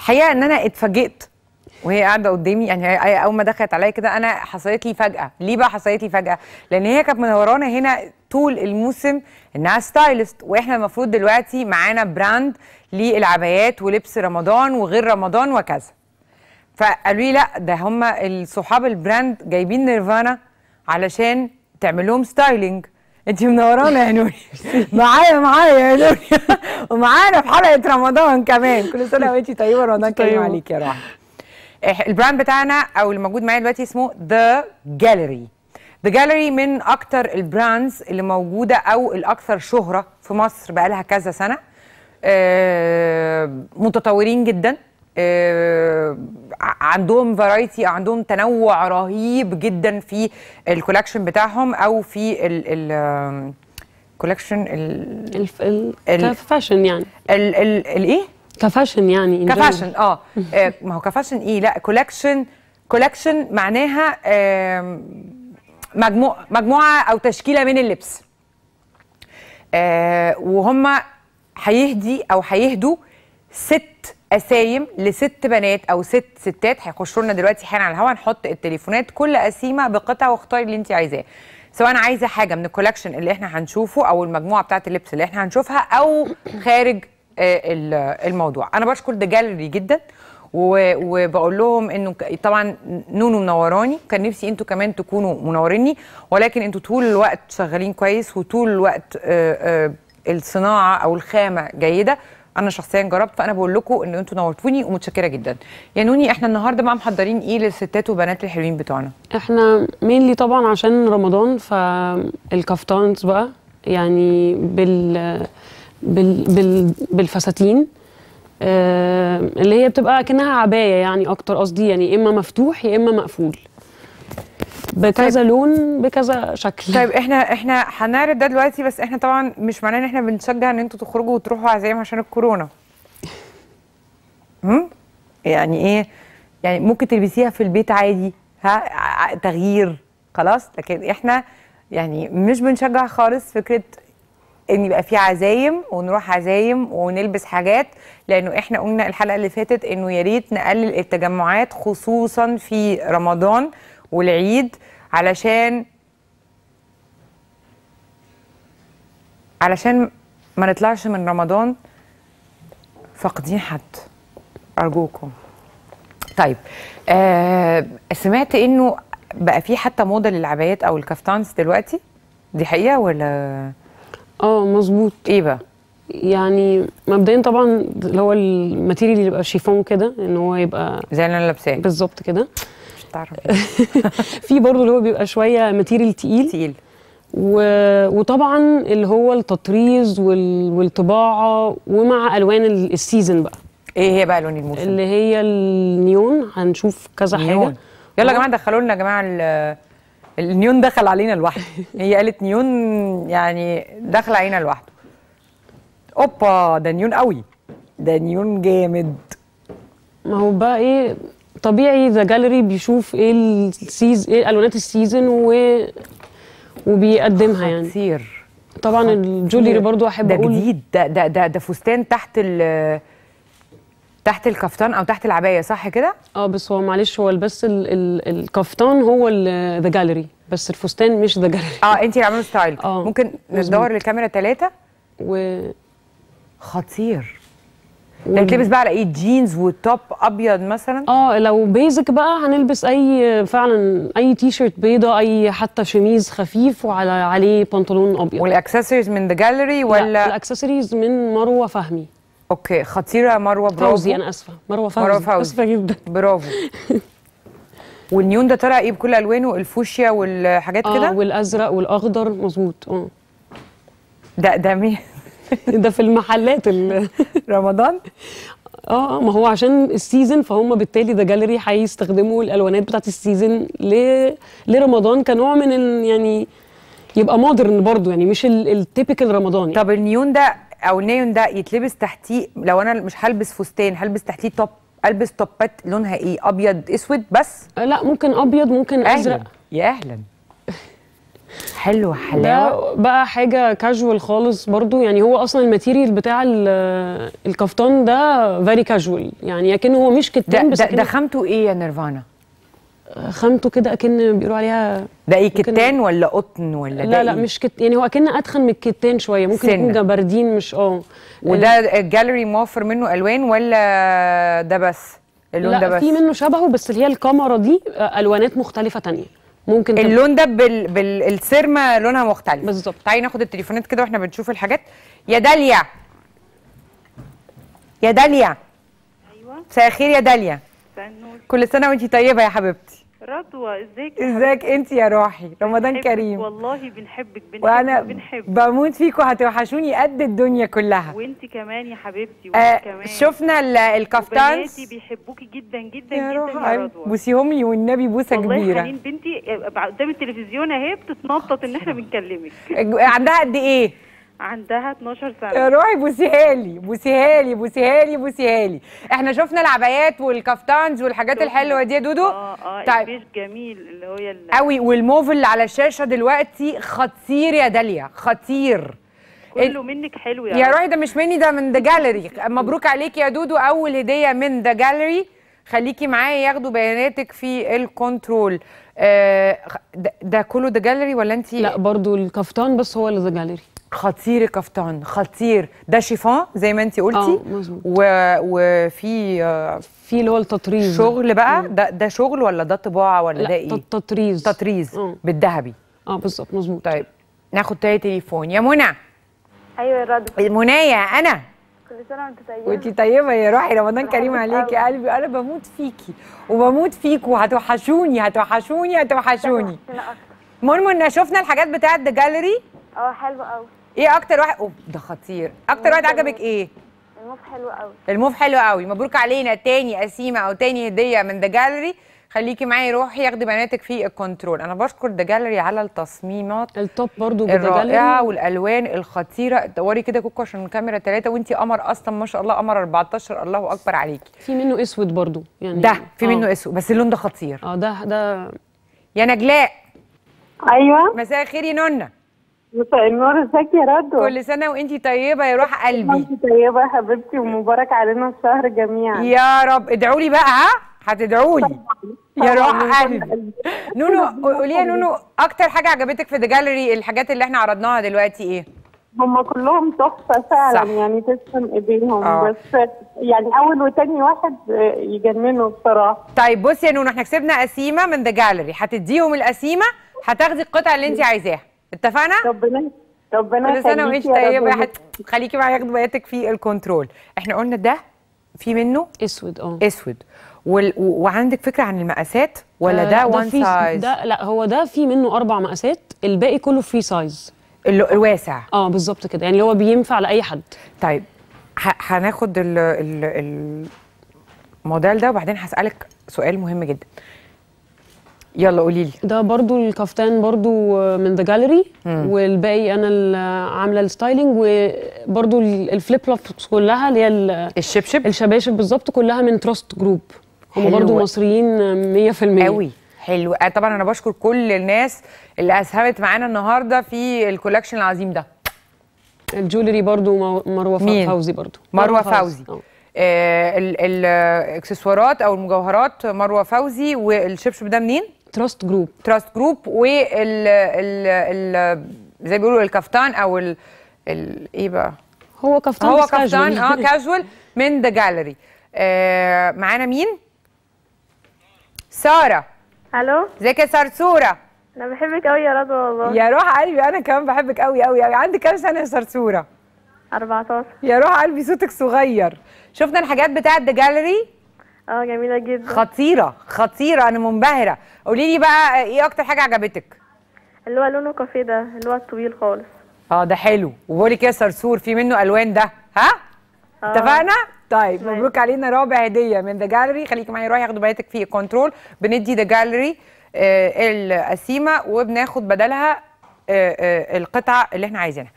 الحقيقه ان انا اتفاجئت وهي قاعده قدامي يعني اول ما دخلت عليا كده انا حصلت لي فجاه ليه بقى حصلت لي فجاه لان هي كانت منورانا هنا طول الموسم انها ستايلست واحنا المفروض دلوقتي معانا براند للعبايات ولبس رمضان وغير رمضان وكذا فقالوا لي لا ده هم الصحاب البراند جايبين نيرفانا علشان تعمل لهم ستايلنج انت منورانا يا نوني معايا معايا يا نوني ومعانا في حلقه رمضان كمان كل سنه وانت طيبه رمضان كريم عليك يا روح البراند بتاعنا او اللي موجود معايا دلوقتي اسمه ذا جاليري ذا جاليري من اكتر البراندز اللي موجوده او الاكثر شهره في مصر بقالها كذا سنه آه، متطورين جدا آه، عندهم فرايتي عندهم تنوع رهيب جدا في الكولكشن بتاعهم او في ال ال كولكشن ال الفاشن يعني ال ال الايه كفاشن يعني كفاشن آه. اه ما هو كفاشن ايه لا كولكشن كولكشن معناها مجموع مجموعه او تشكيله من اللبس آه، وهم هيهدي او هيهدوا ست قسايم لست بنات او ست ستات هيخشوا لنا دلوقتي حالا على الهواء نحط التليفونات كل قسيمه بقطعه واختاري اللي انت عايزاه سواء عايزه حاجه من الكولكشن اللي احنا هنشوفه او المجموعه بتاعه اللبس اللي احنا هنشوفها او خارج آه، الموضوع انا بشكر ده جاليري جدا وبقول لهم انه طبعا نونو منوراني كان نفسي انتوا كمان تكونوا منوريني ولكن انتوا طول الوقت شغالين كويس وطول الوقت آه، آه، الصناعه او الخامه جيده انا شخصيا جربت فانا بقول لكم ان انتوا نورتوني ومتشكره جدا يا نوني احنا النهارده بقى محضرين ايه للستات وبنات الحلوين بتوعنا احنا مينلي طبعا عشان رمضان فالكفتانز بقى يعني بال بال, بال... بالفساتين آه... اللي هي بتبقى كأنها عبايه يعني اكتر قصدي يعني اما مفتوح يا اما مقفول بكذا طيب. لون بكذا شكل طيب احنا احنا هنعرض ده دلوقتي بس احنا طبعا مش معناه ان احنا بنشجع ان انتوا تخرجوا وتروحوا عزايم عشان الكورونا امم يعني ايه يعني ممكن تلبسيها في البيت عادي ها تغيير خلاص لكن احنا يعني مش بنشجع خالص فكره ان يبقى في عزايم ونروح عزايم ونلبس حاجات لانه احنا قلنا الحلقه اللي فاتت انه يا ريت نقلل التجمعات خصوصا في رمضان والعيد علشان علشان ما نطلعش من رمضان فاقدين حد ارجوكم طيب آه سمعت انه بقى في حتى موضه للعبايات او الكافتانز دلوقتي دي حقيقه ولا اه مظبوط ايه بقى يعني مبدئيا طبعا اللي هو الماتيريال اللي يبقى شيفون كده ان هو يبقى زي اللي انا لابساه بالظبط كده بتعرف يعني. في برضه اللي هو بيبقى شويه ماتيريال تقيل تقيل و... وطبعا اللي هو التطريز وال... والطباعه ومع الوان السيزون بقى ايه هي بقى لون الموسم اللي هي النيون هنشوف كذا نيون. حاجه يلا يا جماعه اه. دخلوا لنا يا جماعه النيون دخل علينا لوحده هي قالت نيون يعني دخل علينا لوحده اوبا ده نيون قوي ده نيون جامد ما هو بقى ايه طبيعي ذا جاليري بيشوف ايه السيز ايه الوانات السيزون و وبيقدمها يعني كتير طبعا الجوليري برضو احب اقول ده جديد ده ده ده, ده فستان تحت ال تحت الكفتان او تحت العبايه صح كده اه بس هو معلش هو بس ال ال الكفتان هو ذا جاليري بس الفستان مش ذا جاليري اه انت اللي عامله ستايل آه. ممكن ندور للكاميرا ثلاثه و خطير هيتلبس بقى على ايه جينز وتوب ابيض مثلا اه لو بيزك بقى هنلبس اي فعلا اي تي شيرت بيضه اي حتى شميز خفيف وعلى عليه بنطلون ابيض والاكسسوارز من ذا جاليري ولا الاكسسوارز من مروه فهمي اوكي خطيره مروه برافو فوزي انا اسفه مروه فوزي مروه فوزي اسفه جدا برافو والنيون ده طالع ايه بكل الوانه الفوشيا والحاجات آه، كده اه والازرق والاخضر مظبوط اه ده ده مين ده في المحلات ال... رمضان آه،, اه ما هو عشان السيزن فهم بالتالي ده جاليري هيستخدموا الالوانات بتاعت السيزن ل... لرمضان كنوع من ال... يعني يبقى مودرن برضو يعني مش التيبيكال رمضاني يعني. طب النيون ده او النيون ده يتلبس تحتيه لو انا مش هلبس فستان هلبس تحتيه توب البس توبات لونها ايه ابيض اسود بس لا ممكن ابيض ممكن ازرق يا اهلا حلو حلاوه ده بقى حاجه كاجوال خالص برضو يعني هو اصلا الماتيريال بتاع الكفتان ده فيري كاجوال يعني اكنه هو مش كتان بس ده, ده خامته ايه يا نيرفانا خامته كده اكن بيقولوا عليها ده ايه كتان ولا قطن ولا لا لا إيه؟ مش كت يعني هو اكن ادخن من الكتان شويه ممكن سنة. يكون جبردين مش اه وده الجاليري موفر منه الوان ولا ده بس اللون لا ده بس لا في منه شبهه بس اللي هي الكاميرا دي آه، الوانات مختلفه تانية ممكن اللون ده بال... بالسيرما لونها مختلف بالظبط تعالي ناخد التليفونات كده واحنا بنشوف الحاجات يا داليا يا داليا ايوه مساء الخير يا داليا كل سنه وانت طيبه يا حبيبتي رضوى ازيك ازيك انت يا روحي رمضان كريم والله بنحبك بنحبك وانا بنحبك. بموت فيكوا هتوحشوني قد الدنيا كلها وانت كمان يا حبيبتي وانت آه كمان شفنا الكافتان بناتي بيحبوكي جدا جدا يا جدا روحي. يا رضوى بوسيهم لي والنبي بوسه كبيره والله حنين بنتي آه، قدام التلفزيون اهي بتتنطط ان احنا بنكلمك عندها قد ايه عندها 12 سنه يا روحي بوسيها لي بوسيها لي بوسيها لي بوسيها لي احنا شفنا العبايات والكفتانز والحاجات الحلوه دي يا دودو اه اه طيب. البيج جميل اللي هو اللي... قوي والموف اللي على الشاشه دلوقتي خطير يا داليا خطير كله منك حلو يا, يا روحي ده مش مني ده من ذا جاليري مبروك عليك يا دودو اول هديه من ذا جاليري خليكي معايا ياخدوا بياناتك في الكنترول آه ده كله ذا جاليري ولا انت لا برضو الكفتان بس هو اللي ذا جاليري خطير كفتان خطير ده شيفون زي ما انت قلتي آه، و... وفي في اللي هو التطريز شغل بقى ده ده شغل ولا ده طباعه ولا ده ايه تطريز تطريز آه. بالذهبي اه بالظبط مظبوط طيب ناخد تاني تليفون يا منى ايوه يا رضوى منى انا كل سنه وانت طيبه وانت طيبه يا روحي رمضان كريم عليكي يا قلبي انا بموت فيكي وبموت فيكوا هتوحشوني هتوحشوني هتوحشوني احنا شفنا الحاجات ذا جاليري اه حلوه قوي ايه اكتر واحد اوف ده خطير اكتر واحد عجبك ايه الموف حلو قوي الموف حلو قوي مبروك علينا تاني قسيمه او تاني هديه من ذا جاليري خليكي معايا روحي ياخدي بناتك في الكنترول انا بشكر ذا جاليري على التصميمات التوب برضو الرائعه والالوان الخطيره دوري كده كوكو عشان الكاميرا ثلاثه وانتي قمر اصلا ما شاء الله قمر 14 الله اكبر عليكي في منه اسود برضو يعني ده في آه. منه اسود بس اللون ده خطير اه ده ده يا نجلاء ايوه مساء الخير يا نونه مساء النور ازيك يا رد كل سنه وانتي طيبه يا روح قلبي وانتي طيبه يا حبيبتي ومبارك علينا الشهر جميعا يا رب ادعوا لي بقى ها هتدعوا لي يا روح قلبي نونو قولي يا نونو اكتر حاجه عجبتك في ذا جاليري الحاجات اللي احنا عرضناها دلوقتي ايه هم كلهم تحفه فعلا صح. يعني تسلم ايديهم أوه. بس يعني اول وتاني واحد يجننوا بصراحه طيب بصي يا نونو احنا كسبنا قسيمه من ذا جاليري هتديهم القسيمه هتاخدي القطعه اللي انت عايزاها اتفقنا؟ ربنا ربنا كل سنه وانت طيبه يا طيب، حت خليكي معايا ياخدوا بياتك في الكنترول احنا قلنا ده في منه اسود اه اسود وال... وعندك فكره عن المقاسات ولا آه ده وان سايز ده لا هو ده في منه اربع مقاسات الباقي كله فري سايز الواسع اه بالظبط كده يعني هو بينفع لاي حد طيب هناخد ال... ال... الموديل ده وبعدين هسالك سؤال مهم جدا يلا قولي لي ده برضو الكفتان برضو من ذا جاليري والباقي انا اللي عامله الستايلنج وبرضو الفليب فلوبس كلها اللي هي الشبشب الشباشب بالظبط كلها من تراست جروب هم برضو مصريين 100% قوي حلو آه، طبعا انا بشكر كل الناس اللي اسهمت معانا النهارده في الكولكشن العظيم ده الجولري برضو مروه فوزي برضو مروه فوزي, فوزي. آه الاكسسوارات آه، او المجوهرات مروه فوزي والشبشب ده منين تراست جروب تراست جروب وال ال... ال زي بيقولوا الكفتان او ال... ال... ايه بقى هو كفتان هو كفتان اه كاجوال من ذا جاليري آه معانا مين ساره الو ازيك يا سرسوره انا بحبك قوي يا رضوى والله يا روح قلبي انا كمان بحبك قوي قوي قوي عندك كام سنه يا سرسوره 14 يا روح قلبي صوتك صغير شفنا الحاجات بتاعه ذا جاليري اه جميله جدا خطيره خطيره انا منبهره قولي لي بقى ايه اكتر حاجه عجبتك اللي هو لونه كافيه ده اللي هو الطويل خالص اه ده حلو وبقول لك يا صرصور في منه الوان ده ها آه. اتفقنا طيب مبروك علينا رابع هديه من ذا جاليري خليكي معايا روحي ياخدوا بياتك في كنترول بندي ذا آه، جاليري القسيمه وبناخد بدلها آه، آه، القطعه اللي احنا عايزينها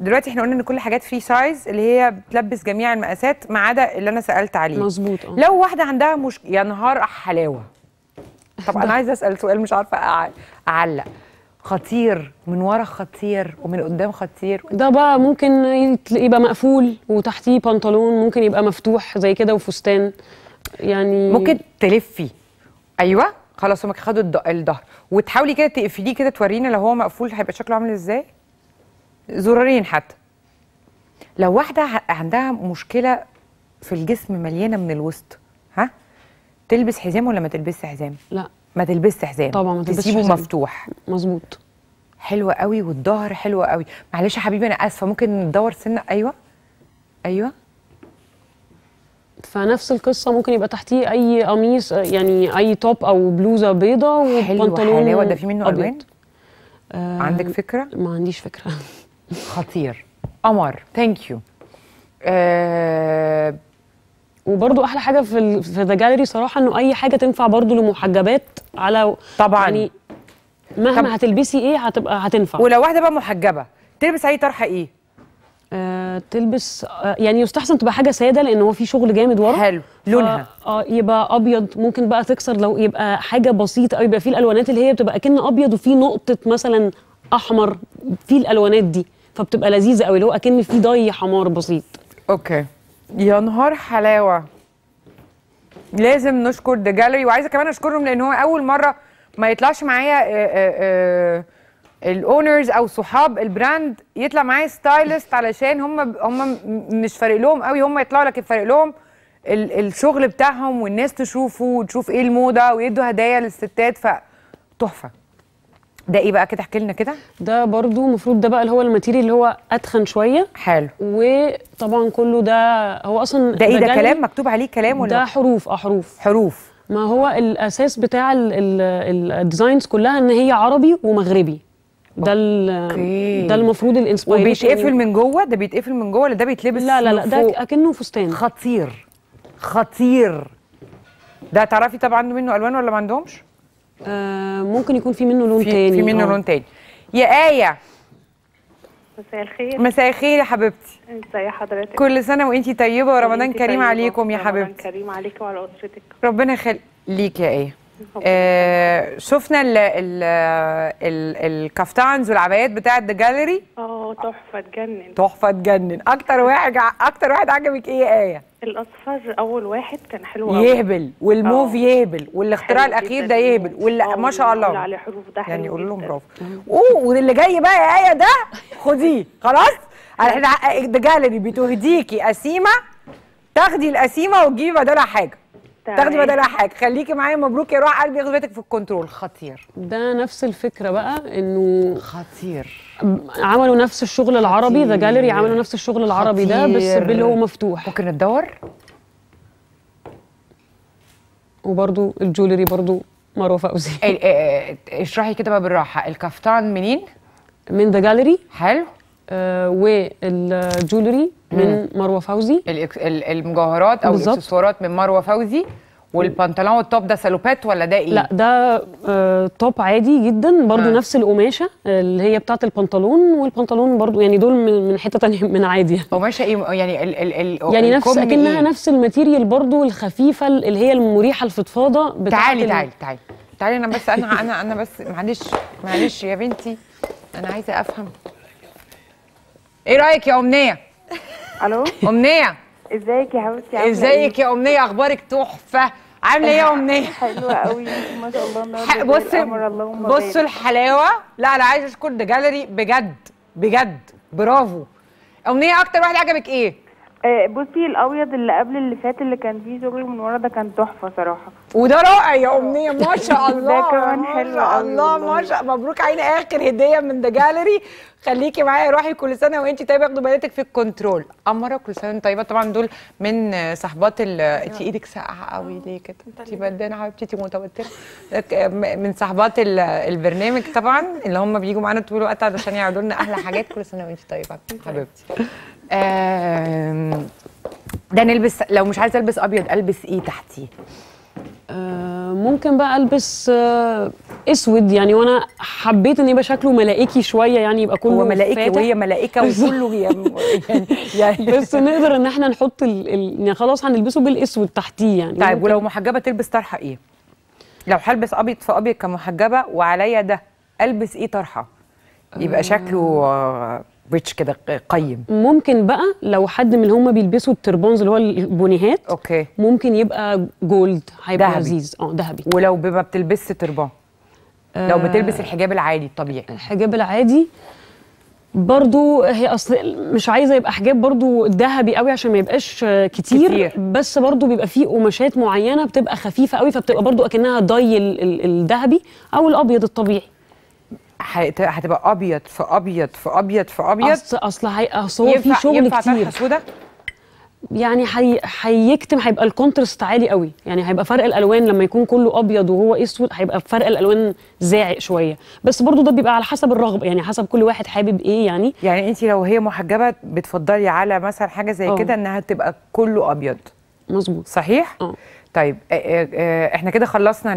دلوقتي احنا قلنا ان كل حاجات فري سايز اللي هي بتلبس جميع المقاسات ما عدا اللي انا سالت عليه مظبوط آه. لو واحده عندها مش يا نهار حلاوه طب انا عايزه اسال سؤال مش عارفه اعلق خطير من ورا خطير ومن قدام خطير ده بقى ممكن يبقى مقفول وتحتيه بنطلون ممكن يبقى مفتوح زي كده وفستان يعني ممكن تلفي ايوه خلاص هما خدوا الظهر وتحاولي كده تقفليه كده تورينا لو هو مقفول هيبقى شكله عامل ازاي زرارين حتى لو واحده عندها مشكله في الجسم مليانه من الوسط ها تلبس حزام ولا ما تلبسش حزام لا ما تلبسش حزام طبعا ما تلبسش تسيبه حزام. مفتوح مظبوط حلوه قوي والظهر حلوه قوي معلش يا حبيبي انا اسفه ممكن ندور سنه ايوه ايوه فنفس القصه ممكن يبقى تحتيه اي قميص يعني اي توب او بلوزه بيضه وبنطلون حلو حلاوه ده في منه الوان آه عندك فكره ما عنديش فكره خطير قمر ثانك آه، يو وبرضو احلى حاجه في في ذا جاليري صراحه انه اي حاجه تنفع برضو لمحجبات على طبعا يعني مهما طب هتلبسي ايه هتبقى هتنفع ولو واحده بقى محجبه تلبس اي طرحه ايه آه، تلبس آه، يعني يستحسن تبقى حاجه ساده لان هو في شغل جامد ورا حلو لونها اه يبقى ابيض ممكن بقى تكسر لو يبقى حاجه بسيطه او يبقى فيه الالوانات اللي هي بتبقى كأن ابيض وفيه نقطه مثلا احمر في الالوانات دي فبتبقى لذيذه قوي اللي هو اكن في ضي حمار بسيط اوكي يا نهار حلاوه لازم نشكر ذا جاليري وعايزه كمان اشكرهم لان هو اول مره ما يطلعش معايا آه، آه، آه، الاونرز او صحاب البراند يطلع معايا ستايلست علشان هم هم مش فارق لهم قوي هم يطلعوا لكن فارق لهم الشغل بتاعهم والناس تشوفه وتشوف ايه الموضه ويدوا هدايا للستات فتحفه ده ايه بقى كده احكي لنا كده ده برضو المفروض ده بقى اللي هو الماتيريال اللي هو اتخن شويه حلو وطبعا كله ده هو اصلا ده ايه ده كلام مكتوب عليه كلام ولا ده حروف اه حروف حروف ما هو الاساس بتاع الديزاينز كلها ان هي عربي ومغربي ده ال ده المفروض الانسبايرشن وبيتقفل من جوه ده بيتقفل من جوه ولا ده بيتلبس لا لا لا ده اكنه فستان خطير خطير ده تعرفي طبعا عنده منه الوان ولا ما عندهمش آه، ممكن يكون في منه لون في تاني في منه أوه. لون تاني يا آية مساء الخير مساء الخير يا حبيبتي ازي حضرتك كل سنه وانتي طيبه ورمضان كريم طيبة. عليكم يا حبيبتي رمضان كريم عليك وعلى اسرتك ربنا يخليك يا ايه آه شفنا ال ال ال الكفتانز والعبايات بتاعه ذا جاليري اه تحفه تجنن تحفه تجنن اكتر واحد اكتر واحد عجبك ايه يا ايه الاصفر اول واحد كان حلو قوي يهبل والموف آه. يهبل والاختراع الاخير ده يهبل واللي ما شاء الله على حروف ده يعني قول لهم برافو واللي جاي بقى يا ايه ده خديه خلاص احنا آه، آه، ده جالري بتهديكي قسيمه تاخدي القسيمه وتجيبي بدلها حاجه تاخدي بدلها حاجه خليكي معايا مبروك يا روح قلبي ياخد بيتك في الكنترول خطير ده نفس الفكره بقى انه خطير عملوا نفس الشغل العربي ذا جاليري عملوا نفس الشغل العربي خطير. ده بس باللي هو مفتوح ممكن ندور وبرده الجولري برده مروه فوزي اشرحي كده بقى بالراحه الكفتان منين من ذا جاليري حلو آه، والجولري من مروه فوزي المجوهرات او الاكسسوارات من مروه فوزي والبنطلون والتوب ده سالوبات ولا ده ايه؟ لا ده آه توب عادي جدا برضو آه. نفس القماشه اللي هي بتاعه البنطلون والبنطلون برضو يعني دول من حته ثانيه من عادي يعني. قماشه ايه يعني ال ال ال يعني نفس اكنها إيه؟ نفس الماتيريال برضو الخفيفه اللي هي المريحه الفضفاضه تعالي تعالي تعالي تعالي انا بس انا انا انا بس معلش معلش يا بنتي انا عايزه افهم ايه رايك يا امنيه الو امنيه ازيك يا حبيبتي ازيك يا إيه؟ امنيه اخبارك تحفه عامله ايه يا امنيه حلوه قوي ما شاء الله النهارده بصي بصوا الحلاوه لا انا عايزه اشكر ده جاليري بجد بجد برافو امنيه اكتر واحد عجبك ايه آه، بصي الابيض اللي قبل اللي فات اللي كان فيه شغل من ورا ده كان تحفه صراحه وده رائع يا امنيه ما شاء الله ده كمان حلو الله ما شاء مبروك علينا اخر هديه من ذا جاليري خليكي معايا روحي كل سنه وانت طيبه ياخدوا بناتك في الكنترول امره كل سنه طيبه طبعا دول من صاحبات أيوة. انت ايدك ساقعه قوي ليه كده انت بدانه حبيبتي متوتره من صاحبات البرنامج طبعا اللي هم بيجوا معانا طول الوقت علشان يعملوا لنا احلى حاجات كل سنه وانت طيبه حبيبتي ده نلبس لو مش عايزه البس ابيض البس ايه تحتيه آه، ممكن بقى البس آه، اسود يعني وانا حبيت ان يبقى شكله ملائكي شويه يعني يبقى كله هو ملائكي وهي ملائكه وكله يعني،, يعني, يعني بس نقدر ان احنا نحط ال... ال... يعني خلاص هنلبسه بالاسود تحتيه يعني طيب ممكن. ولو محجبه تلبس طرحه ايه؟ لو هلبس ابيض في ابيض كمحجبه وعليا ده البس ايه طرحه؟ يبقى آه. شكله آه، ريتش كده قيم ممكن بقى لو حد من اللي هم بيلبسوا التربونز اللي هو البونيهات اوكي ممكن يبقى جولد هيبقى لذيذ اه ذهبي ولو ما بتلبسش تربون آه لو بتلبس الحجاب العادي الطبيعي الحجاب العادي برضو هي اصل مش عايزه يبقى حجاب برضو ذهبي قوي عشان ما يبقاش كتير, كتير. بس برضو بيبقى فيه قماشات معينه بتبقى خفيفه قوي فبتبقى برضو اكنها ضي الذهبي او الابيض الطبيعي هتبقى ابيض في ابيض في ابيض في ابيض اصل اصل اصل هو في شغل ينفع كتير يعني هيكتم حي... هيبقى الكونترست عالي قوي يعني هيبقى فرق الالوان لما يكون كله ابيض وهو اسود هيبقى فرق الالوان زاعق شويه بس برضو ده بيبقى على حسب الرغبه يعني حسب كل واحد حابب ايه يعني يعني انت لو هي محجبه بتفضلي على مثلا حاجه زي آه. كده انها تبقى كله ابيض مظبوط صحيح أوه. طيب آه، آه، آه، احنا كده خلصنا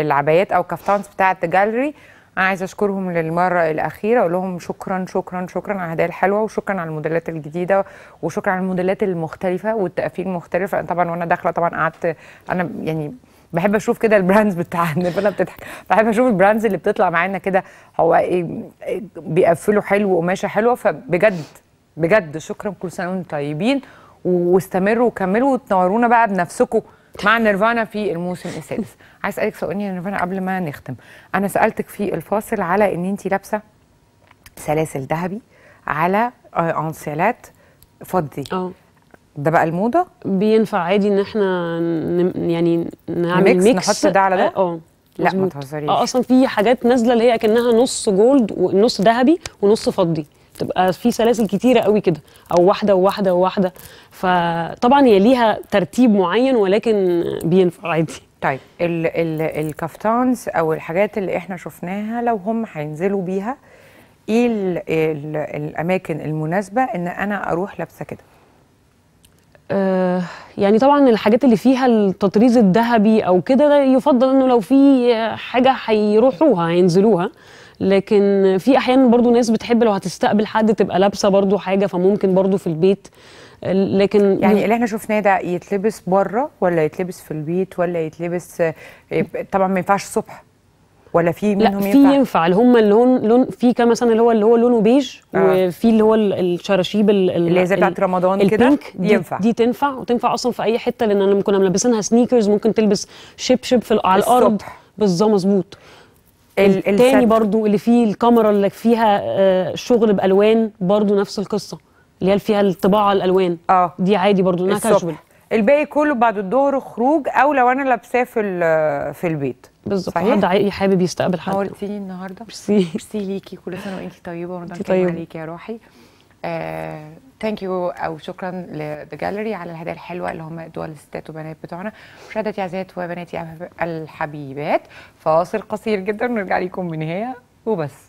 العبايات او كافتانس بتاعه جالري انا عايزه اشكرهم للمره الاخيره اقول لهم شكرا شكرا شكرا على الهدايا الحلوه وشكرا على الموديلات الجديده وشكرا على الموديلات المختلفه والتقفيل المختلفه طبعا وانا داخله طبعا قعدت انا يعني بحب اشوف كده البراندز بتاعنا فانا بتضحك بحب اشوف البراندز اللي بتطلع معانا كده هو ايه بيقفلوا حلو وقماشه حلوه فبجد بجد شكرا كل سنه وانتم طيبين واستمروا وكملوا وتنورونا بقى بنفسكم مع نيرفانا في الموسم السادس عايز اسالك سؤال يا نيرفانا قبل ما نختم انا سالتك في الفاصل على ان انت لابسه سلاسل ذهبي على انسيالات آه، فضي اه ده بقى الموضه بينفع عادي ان احنا نم يعني نعمل ميكس, ميكس نحط ده على ده اه, آه. لا ما تهزريش اه اصلا في حاجات نازله اللي هي كانها نص جولد ونص ذهبي ونص فضي بتبقى في سلاسل كتيره قوي كده او واحده وواحده وواحده فطبعا هي ليها ترتيب معين ولكن بينفع عادي طيب ال ال الكافتانز او الحاجات اللي احنا شفناها لو هم هينزلوا بيها ايه ال ال الاماكن المناسبه ان انا اروح لابسه كده آه يعني طبعا الحاجات اللي فيها التطريز الذهبي او كده يفضل انه لو في حاجه هيروحوها هينزلوها لكن في احيانا برضو ناس بتحب لو هتستقبل حد تبقى لابسه برضو حاجه فممكن برضو في البيت لكن يعني اللي احنا شفناه ده يتلبس بره ولا يتلبس في البيت ولا يتلبس آه، طبعا ما ينفعش الصبح ولا في منهم لا في ينفع, اللي هم اللون لون في كام مثلا اللي هو اللي هو لونه بيج آه. وفي اللي هو الشراشيب اللي زي بتاعت رمضان كده دي ينفع دي تنفع وتنفع اصلا في اي حته لان لما كنا ملبسينها سنيكرز ممكن تلبس شبشب في على الارض بالظبط مظبوط الثاني برضو اللي فيه الكاميرا اللي فيها آه، شغل بالوان برضو نفس القصه اللي هي فيها الطباعه الالوان اه دي عادي برضو انها كاجوال الباقي كله بعد الظهر خروج او لو انا لابساه في في البيت بالظبط حد حابب يستقبل حد نورتيني النهارده ميرسي ميرسي ليكي كل سنه وانت طيبه ورمضان كريم عليكي يا روحي آه ثانك يو او شكرا لذا جاليري على الهدايا الحلوه اللي هم دول الستات وبنات بتوعنا مشاهدتي عزيزات وبناتي الحبيبات فاصل قصير جدا ونرجع لكم من هي وبس